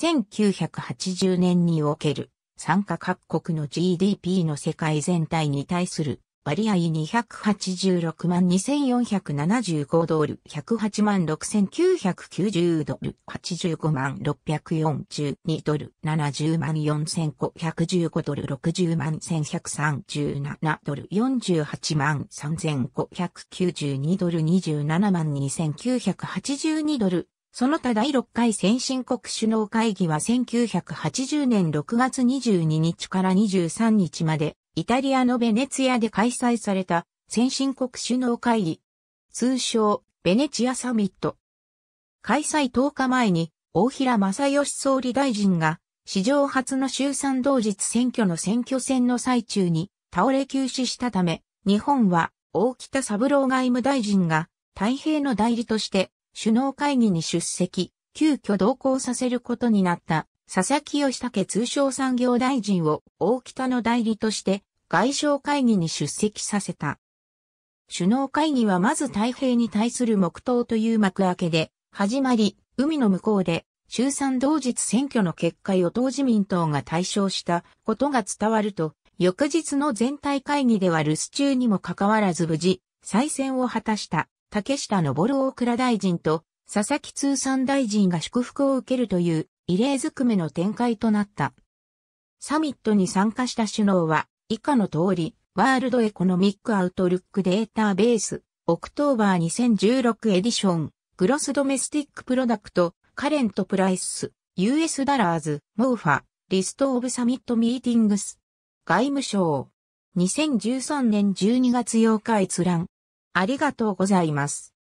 1980年における参加各国の GDP の世界全体に対する割合286万2475ドル、108万6990ドル、85万642ドル、70万4515ドル、60万1137ドル、48万3592ドル、27万2982ドル、その他第6回先進国首脳会議は1980年6月22日から23日まで、イタリアのベネツィアで開催された先進国首脳会議。通称、ベネチアサミット。開催10日前に、大平正義総理大臣が、史上初の衆参同日選挙の選挙戦の最中に倒れ休止したため、日本は大北三郎外務大臣が太平の代理として首脳会議に出席、急遽同行させることになった佐々木義武通商産業大臣を大北の代理として外相会議に出席させた。首脳会議はまず太平に対する黙祷という幕開けで始まり、海の向こうで衆参同日選挙の結果与党自民党が対象したことが伝わると、翌日の全体会議では留守中にもかかわらず無事、再選を果たした。竹下登大倉大臣と佐々木通産大臣が祝福を受けるという異例ずくめの展開となった。サミットに参加した首脳は以下の通り、ワールドエコノミックアウトルックデータベース、オクトーバー2016エディション、グロスドメスティックプロダクト、カレントプライス、US ダラーズ、モーファ、リストオブサミットミーティングス、外務省、2013年12月8日閲覧。ありがとうございます。